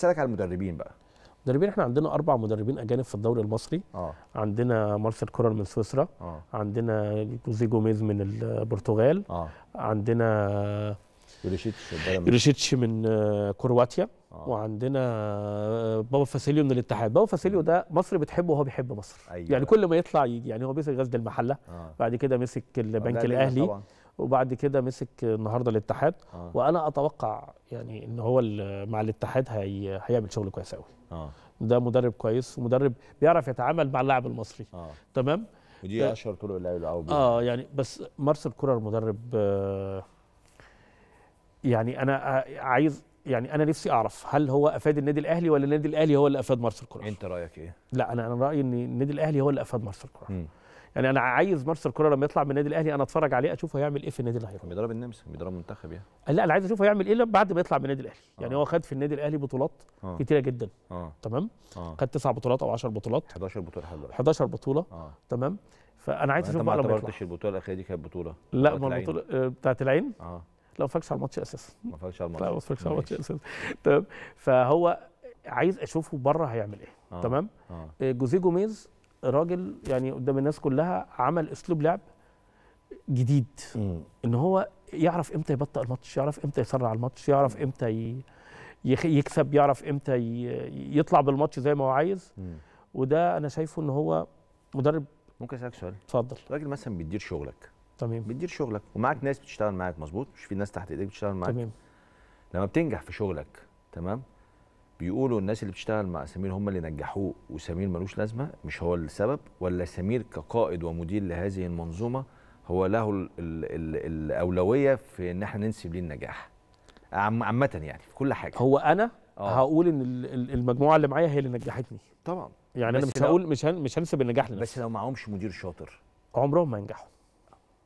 اسالك على المدربين بقى مدربين احنا عندنا اربع مدربين اجانب في الدوري المصري آه. عندنا مارسيل كورر من سويسرا آه. عندنا جوزي جوميز من البرتغال آه. عندنا يوريشيتش من كرواتيا آه. وعندنا بابا فاسيليو من الاتحاد بابا فاسيليو ده مصر بتحبه وهو بيحب مصر أيوة. يعني كل ما يطلع يجي يعني هو مسك غزل المحله آه. بعد كده مسك البنك آه. الاهلي طبعا. وبعد كده مسك النهارده الاتحاد آه. وانا اتوقع يعني ان هو مع الاتحاد هي هيعمل شغل كويس قوي آه. ده مدرب كويس ومدرب بيعرف يتعامل مع اللاعب المصري آه. تمام ودي آه. اشهر طرق اللاعب العربي اه يعني بس مارسيل كولر مدرب آه، يعني انا آه، عايز يعني انا نفسي اعرف هل هو افاد النادي الاهلي ولا النادي الاهلي هو اللي افاد مارسيل كولر انت رايك ايه لا انا انا رايي ان النادي الاهلي هو اللي افاد مارسيل كولر يعني انا عايز مارس الكوره لما يطلع من النادي الاهلي انا اتفرج عليه اشوفه هيعمل ايه في النادي الاهلي بيضرب النمسا بيضرب منتخب يعني لا انا عايز اشوفه هيعمل ايه بعد ما يطلع من النادي الاهلي يعني آه. هو خد في النادي الاهلي بطولات أوه. كتيره جدا آه. تمام آه. خد تسع بطولات او 10 بطولات 11 بطوله 11 بطوله تمام فانا عايز اشوف بقى لما يطلع البطوله الاخيره دي كانت بطوله لا ما البطوله بتاعت العين اه لا ما اتفرجش على الماتش اساسا ما اتفرجش على الماتش لا ما اتفرجش على الماتش اساسا تمام فهو عايز اشوفه بره هيعمل ايه تمام جوزيه جوميز راجل يعني قدام الناس كلها عمل اسلوب لعب جديد مم. ان هو يعرف امتى يبطئ الماتش يعرف امتى يسرع الماتش يعرف امتى يكسب يعرف امتى يطلع بالماتش زي ما هو عايز مم. وده انا شايفه ان هو مدرب ممكن اسالك سؤال اتفضل راجل مثلا بتدير شغلك تمام بتدير شغلك ومعاك ناس بتشتغل معاك مظبوط مش في ناس تحت ايدك بتشتغل معاك تمام لما بتنجح في شغلك تمام بيقولوا الناس اللي بتشتغل مع سمير هم اللي نجحوه وسمير ملوش لازمه مش هو السبب ولا سمير كقائد ومدير لهذه المنظومه هو له الـ الـ الـ الاولويه في ان احنا ننسب ليه النجاح عامه يعني في كل حاجه هو انا أوه. هقول ان المجموعه اللي معايا هي اللي نجحتني طبعا يعني انا مش هقول مش مش هنسب النجاح لنفسي بس لو معهمش مدير شاطر عمرهم ما ينجحوا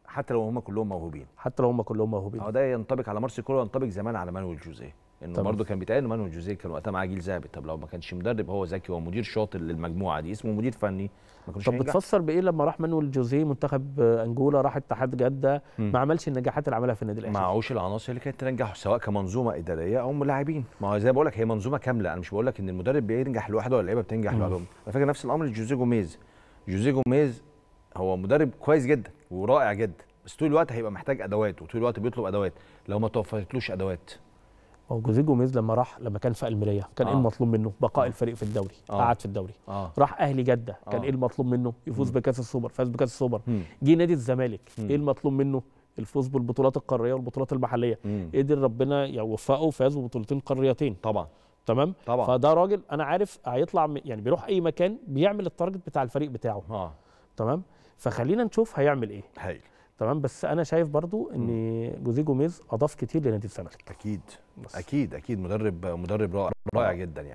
حتى لو هم كلهم موهوبين حتى لو هم كلهم موهوبين هو ده ينطبق على مارسيل كولر وينطبق زمان على مانويل جوزيه انه برضه كان بيتقال مانويل جوزيه كان وقتها معاه جيل ذهبي طب لو ما كانش مدرب هو ذكي هو مدير شاطر للمجموعه دي اسمه مدير فني ما كانش طب بتفسر بايه لما راح مانويل جوزيه منتخب انجولا راح اتحاد جده ما عملش النجاحات اللي عملها في النادي الاهلي معهوش العناصر اللي كانت تنجحه سواء كمنظومه اداريه او ملاعبين ما هو زي ما بقول لك هي منظومه كامله انا مش بقول لك ان المدرب بينجح لوحده ولا اللعيبه بتنجح لوحدهم على فكره نفس الامر لجوزيه جوميز جوزيه جوميز هو مدرب كويس جدا ورائع جدا بس طول الوقت هيبقى محتاج ادوات وطول الوقت بيطلب ادوات لو ما توفرتلوش ادوات هو جوزيه جوميز لما راح لما كان في الميريا كان إيه آه. ايه المطلوب منه بقاء آه. الفريق في الدوري آه. قعد في الدوري آه. راح اهلي جده كان آه. ايه المطلوب منه يفوز مم. بكاس السوبر فاز بكاس السوبر جه نادي الزمالك مم. ايه المطلوب منه الفوز بالبطولات القاريه والبطولات المحليه قدر ربنا يوفقه فاز ببطولتين قاريتين طبعا تمام طبعا فده راجل انا عارف هيطلع يعني بيروح اي مكان بيعمل التارجت بتاع الفريق بتاعه آه. تمام فخلينا نشوف هيعمل ايه حقيقي تمام بس انا شايف برضو ان جوزي جوميز اضاف كتير لنادي الزمالك اكيد بس. اكيد اكيد مدرب مدرب رائع, رائع جدا يعني